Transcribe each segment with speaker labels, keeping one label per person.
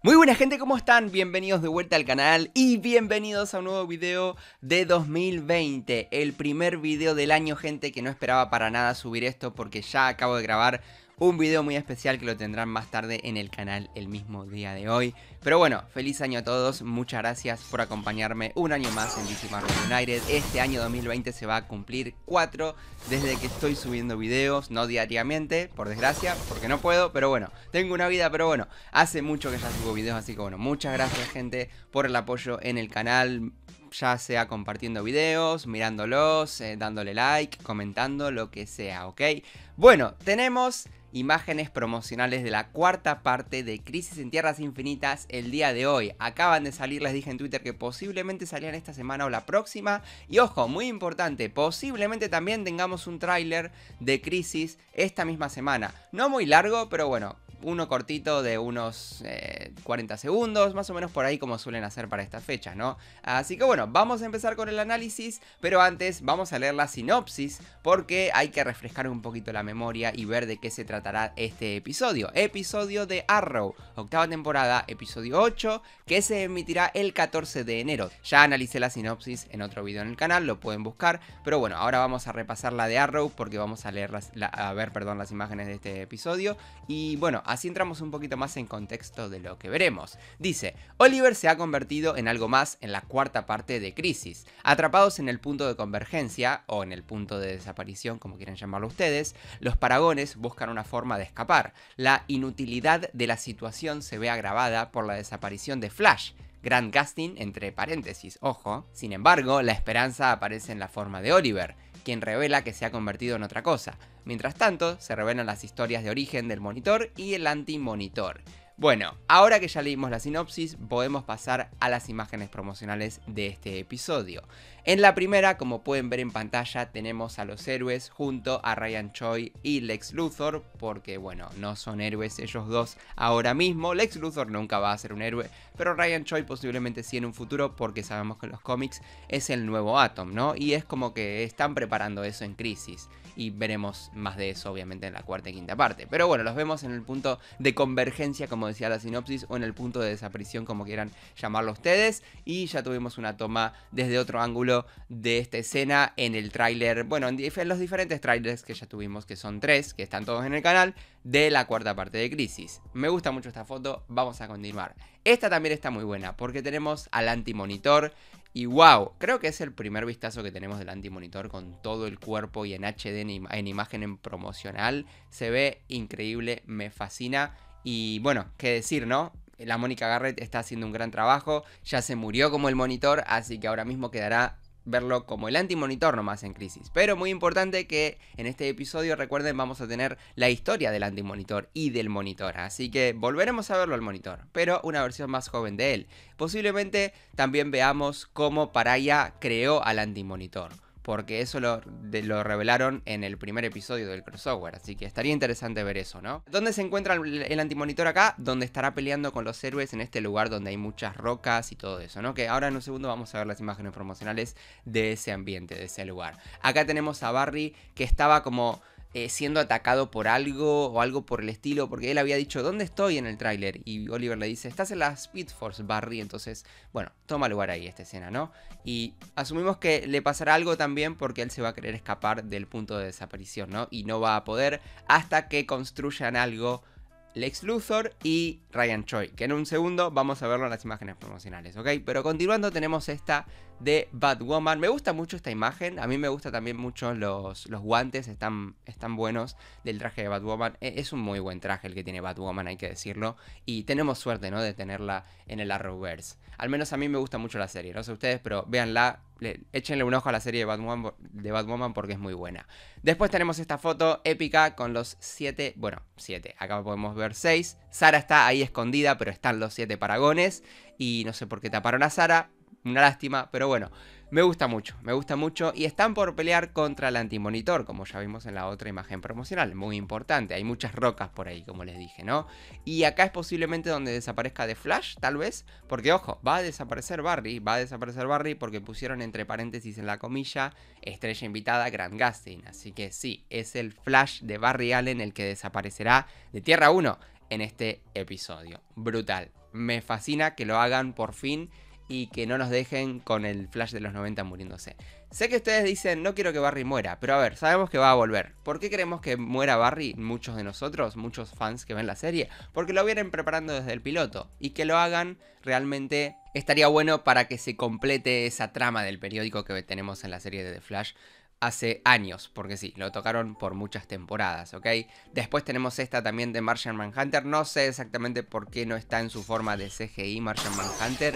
Speaker 1: Muy buena gente, ¿cómo están? Bienvenidos de vuelta al canal y bienvenidos a un nuevo video de 2020 El primer video del año gente que no esperaba para nada subir esto porque ya acabo de grabar un video muy especial que lo tendrán más tarde en el canal el mismo día de hoy. Pero bueno, feliz año a todos, muchas gracias por acompañarme un año más en DC United. Este año 2020 se va a cumplir 4 desde que estoy subiendo videos, no diariamente, por desgracia, porque no puedo, pero bueno, tengo una vida, pero bueno, hace mucho que ya subo videos, así que bueno, muchas gracias gente por el apoyo en el canal ya sea compartiendo videos, mirándolos, eh, dándole like, comentando, lo que sea, ¿ok? Bueno, tenemos imágenes promocionales de la cuarta parte de Crisis en Tierras Infinitas el día de hoy. Acaban de salir, les dije en Twitter que posiblemente salían esta semana o la próxima. Y ojo, muy importante, posiblemente también tengamos un tráiler de Crisis esta misma semana. No muy largo, pero bueno, uno cortito de unos 40 eh, segundos, más o menos por ahí como suelen hacer para estas fechas, ¿no? Así que bueno, vamos a empezar con el análisis, pero antes vamos a leer la sinopsis porque hay que refrescar un poquito la memoria y ver de qué se tratará este episodio. Episodio de Arrow, octava temporada, episodio 8, que se emitirá el 14 de enero. Ya analicé la sinopsis en otro video en el canal, lo pueden buscar, pero bueno, ahora vamos a repasar la de Arrow porque vamos a leer a ver, perdón, las imágenes de este episodio y bueno, Así entramos un poquito más en contexto de lo que veremos. Dice, Oliver se ha convertido en algo más en la cuarta parte de Crisis. Atrapados en el punto de convergencia, o en el punto de desaparición, como quieran llamarlo ustedes, los paragones buscan una forma de escapar. La inutilidad de la situación se ve agravada por la desaparición de Flash, Grand casting, entre paréntesis, ojo. Sin embargo, la esperanza aparece en la forma de Oliver quien revela que se ha convertido en otra cosa. Mientras tanto, se revelan las historias de origen del monitor y el anti-monitor. Bueno, ahora que ya leímos la sinopsis, podemos pasar a las imágenes promocionales de este episodio. En la primera, como pueden ver en pantalla, tenemos a los héroes junto a Ryan Choi y Lex Luthor, porque bueno, no son héroes ellos dos ahora mismo. Lex Luthor nunca va a ser un héroe, pero Ryan Choi posiblemente sí en un futuro, porque sabemos que en los cómics es el nuevo Atom, ¿no? Y es como que están preparando eso en crisis. Y veremos más de eso, obviamente, en la cuarta y quinta parte. Pero bueno, los vemos en el punto de convergencia, como decía la sinopsis, o en el punto de desaparición, como quieran llamarlo ustedes. Y ya tuvimos una toma desde otro ángulo de esta escena en el tráiler, bueno, en, los diferentes tráilers que ya tuvimos, que son tres, que están todos en el canal, de la cuarta parte de Crisis. Me gusta mucho esta foto, vamos a continuar. Esta también está muy buena, porque tenemos al antimonitor, y wow, creo que es el primer vistazo que tenemos del antimonitor con todo el cuerpo y en HD en, imagen en promocional. Se ve increíble, me fascina. Y bueno, qué decir, ¿no? La Mónica Garrett está haciendo un gran trabajo, ya se murió como el monitor, así que ahora mismo quedará verlo como el antimonitor nomás en crisis. Pero muy importante que en este episodio, recuerden, vamos a tener la historia del antimonitor y del monitor. Así que volveremos a verlo al monitor, pero una versión más joven de él. Posiblemente también veamos cómo Paraya creó al antimonitor porque eso lo, lo revelaron en el primer episodio del crossover, así que estaría interesante ver eso, ¿no? ¿Dónde se encuentra el, el antimonitor acá? Donde estará peleando con los héroes en este lugar donde hay muchas rocas y todo eso, ¿no? Que ahora en un segundo vamos a ver las imágenes promocionales de ese ambiente, de ese lugar. Acá tenemos a Barry que estaba como eh, siendo atacado por algo o algo por el estilo, porque él había dicho, ¿dónde estoy en el tráiler? Y Oliver le dice, estás en la Speed Force, Barry, entonces, bueno, toma lugar ahí esta escena, ¿no? Y asumimos que le pasará algo también porque él se va a querer escapar del punto de desaparición, ¿no? Y no va a poder hasta que construyan algo Lex Luthor y Ryan Choi, que en un segundo vamos a verlo en las imágenes promocionales, ¿ok? Pero continuando tenemos esta de Batwoman, me gusta mucho esta imagen, a mí me gusta también mucho los, los guantes, están, están buenos del traje de Batwoman, e, es un muy buen traje el que tiene Batwoman, hay que decirlo, y tenemos suerte, ¿no? De tenerla en el Arrowverse, al menos a mí me gusta mucho la serie, no sé ustedes, pero véanla, échenle un ojo a la serie de Batman de Batwoman porque es muy buena. Después tenemos esta foto épica con los siete, bueno, siete, acá podemos ver seis. Sara está ahí escondida, pero están los siete paragones y no sé por qué taparon a Sara, una lástima, pero bueno. Me gusta mucho, me gusta mucho y están por pelear contra el antimonitor, como ya vimos en la otra imagen promocional, muy importante, hay muchas rocas por ahí, como les dije, ¿no? Y acá es posiblemente donde desaparezca The Flash, tal vez, porque ojo, va a desaparecer Barry, va a desaparecer Barry porque pusieron entre paréntesis en la comilla estrella invitada Grand Gustin, así que sí, es el Flash de Barry Allen el que desaparecerá de Tierra 1 en este episodio. Brutal, me fascina que lo hagan por fin y que no nos dejen con el Flash de los 90 muriéndose. Sé que ustedes dicen, no quiero que Barry muera, pero a ver, sabemos que va a volver. ¿Por qué queremos que muera Barry? Muchos de nosotros, muchos fans que ven la serie, porque lo vienen preparando desde el piloto y que lo hagan realmente estaría bueno para que se complete esa trama del periódico que tenemos en la serie de The Flash hace años, porque sí, lo tocaron por muchas temporadas, ¿ok? Después tenemos esta también de Martian Manhunter, no sé exactamente por qué no está en su forma de CGI Martian Manhunter,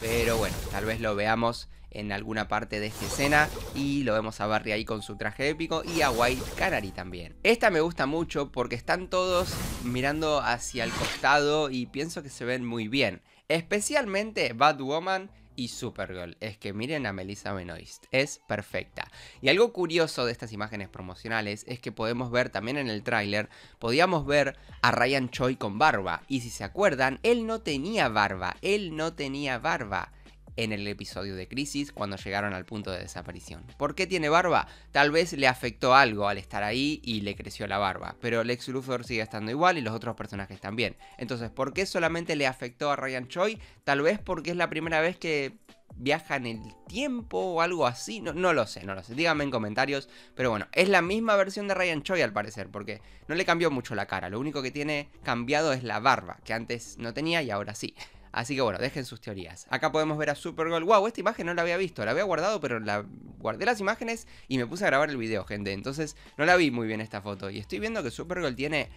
Speaker 1: pero bueno, tal vez lo veamos en alguna parte de esta escena y lo vemos a Barry ahí con su traje épico y a White Canary también. Esta me gusta mucho porque están todos mirando hacia el costado y pienso que se ven muy bien, especialmente Batwoman y Supergirl. Es que miren a Melissa Benoist, es perfecta. Y algo curioso de estas imágenes promocionales es que podemos ver también en el tráiler, podíamos ver a Ryan Choi con barba. Y si se acuerdan, él no tenía barba, él no tenía barba en el episodio de Crisis cuando llegaron al punto de desaparición. ¿Por qué tiene barba? Tal vez le afectó algo al estar ahí y le creció la barba, pero Lex Luthor sigue estando igual y los otros personajes también. Entonces, ¿por qué solamente le afectó a Ryan Choi? Tal vez porque es la primera vez que viaja en el tiempo o algo así. No, no, lo sé, no lo sé. Díganme en comentarios. Pero bueno, es la misma versión de Ryan Choi al parecer, porque no le cambió mucho la cara. Lo único que tiene cambiado es la barba, que antes no tenía y ahora sí. Así que bueno, dejen sus teorías. Acá podemos ver a Supergirl. Wow, esta imagen no la había visto, la había guardado, pero la guardé las imágenes y me puse a grabar el video, gente. Entonces no la vi muy bien esta foto. Y estoy viendo que Supergirl tiene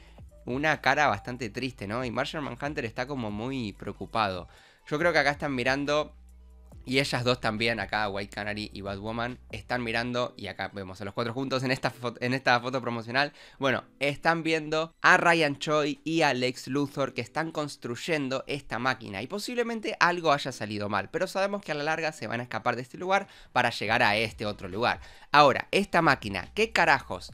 Speaker 1: una cara bastante triste, ¿no? Y Martian Manhunter está como muy preocupado. Yo creo que acá están mirando y ellas dos también, acá White Canary y Bad Woman, están mirando, y acá vemos a los cuatro juntos en esta, foto, en esta foto promocional, bueno, están viendo a Ryan Choi y a Lex Luthor que están construyendo esta máquina y posiblemente algo haya salido mal, pero sabemos que a la larga se van a escapar de este lugar para llegar a este otro lugar. Ahora, esta máquina, ¿qué carajos?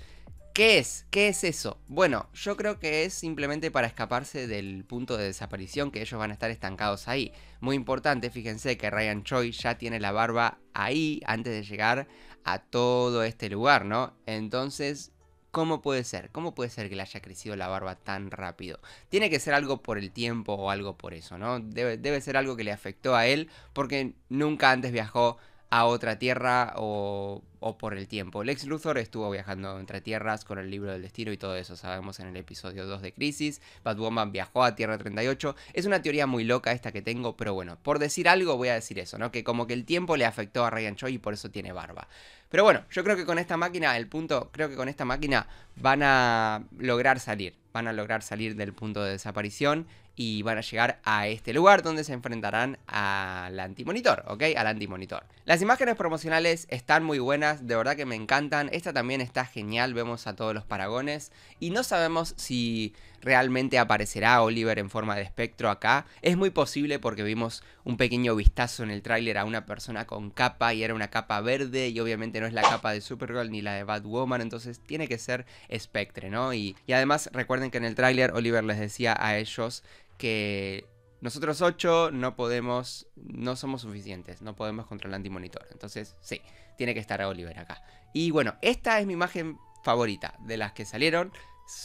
Speaker 1: ¿Qué es? ¿Qué es eso? Bueno, yo creo que es simplemente para escaparse del punto de desaparición que ellos van a estar estancados ahí. Muy importante, fíjense que Ryan Choi ya tiene la barba ahí antes de llegar a todo este lugar, ¿no? Entonces, ¿cómo puede ser? ¿Cómo puede ser que le haya crecido la barba tan rápido? Tiene que ser algo por el tiempo o algo por eso, ¿no? Debe, ser algo que le afectó a él porque nunca antes viajó a otra tierra o, por el tiempo. Lex Luthor estuvo viajando entre tierras con el libro del destino y todo eso, sabemos en el episodio 2 de Crisis. Batwoman viajó a Tierra 38. Es una teoría muy loca esta que tengo, pero bueno, por decir algo voy a decir eso, ¿no? Que como que el tiempo le afectó a Ryan Choi y por eso tiene barba. Pero bueno, yo creo que con esta máquina, el punto, creo que con esta máquina van a lograr salir, van a lograr salir del punto de desaparición y van a llegar a este lugar donde se enfrentarán al antimonitor, ¿ok? Al antimonitor. Las imágenes promocionales están muy buenas, de verdad que me encantan. Esta también está genial, vemos a todos los paragones y no sabemos si realmente aparecerá Oliver en forma de espectro acá. Es muy posible porque vimos un pequeño vistazo en el tráiler a una persona con capa y era una capa verde y obviamente no es la capa de Supergirl ni la de Batwoman, entonces tiene que ser espectre, ¿no? Y, y además recuerden que en el tráiler Oliver les decía a ellos que nosotros ocho no podemos, no somos suficientes, no podemos controlar el antimonitor. Entonces, sí, tiene que estar Oliver acá. Y bueno, esta es mi imagen favorita de las que salieron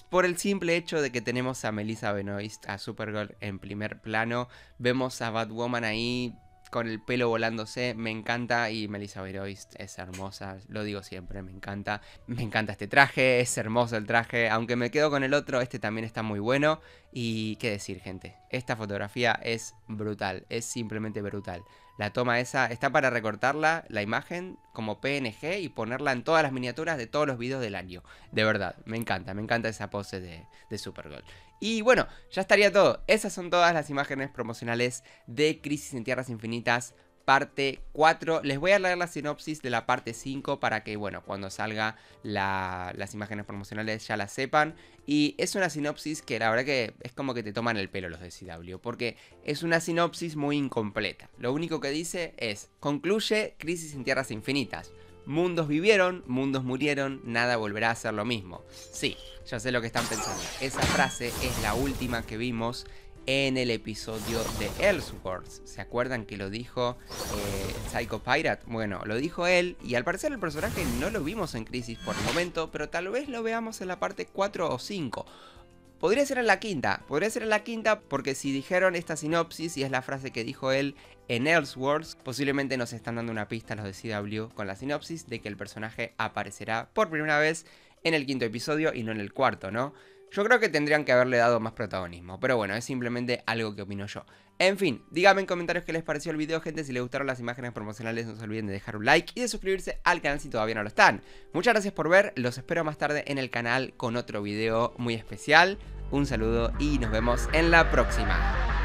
Speaker 1: por el simple hecho de que tenemos a Melissa Benoist, a Supergirl en primer plano, vemos a Batwoman ahí con el pelo volándose, me encanta y Melissa Veroist es hermosa, lo digo siempre, me encanta. Me encanta este traje, es hermoso el traje, aunque me quedo con el otro, este también está muy bueno y qué decir, gente. Esta fotografía es brutal, es simplemente brutal la toma esa está para recortarla la imagen como PNG y ponerla en todas las miniaturas de todos los videos del año. De verdad, me encanta, me encanta esa pose de, de Supergirl. Y bueno, ya estaría todo. Esas son todas las imágenes promocionales de Crisis en Tierras Infinitas parte 4. Les voy a leer la sinopsis de la parte 5 para que, bueno, cuando salga las imágenes promocionales ya las sepan. Y es una sinopsis que la verdad que es como que te toman el pelo los de CW, porque es una sinopsis muy incompleta. Lo único que dice es, concluye Crisis en Tierras Infinitas. Mundos vivieron, mundos murieron, nada volverá a ser lo mismo. Sí, ya sé lo que están pensando. Esa frase es la última que vimos en el episodio de Elseworlds. ¿Se acuerdan que lo dijo eh, Psycho Pirate? Bueno, lo dijo él y al parecer el personaje no lo vimos en Crisis por el momento, pero tal vez lo veamos en la parte 4 o 5. Podría ser en la quinta, podría ser en la quinta porque si dijeron esta sinopsis y es la frase que dijo él en Elseworlds. posiblemente nos están dando una pista los de CW con la sinopsis de que el personaje aparecerá por primera vez en el quinto episodio y no en el cuarto, ¿no? Yo creo que tendrían que haberle dado más protagonismo, pero bueno, es simplemente algo que opino yo. En fin, díganme en comentarios qué les pareció el video, gente. Si les gustaron las imágenes promocionales, no se olviden de dejar un like y de suscribirse al canal si todavía no lo están. Muchas gracias por ver, los espero más tarde en el canal con otro video muy especial. Un saludo y nos vemos en la próxima.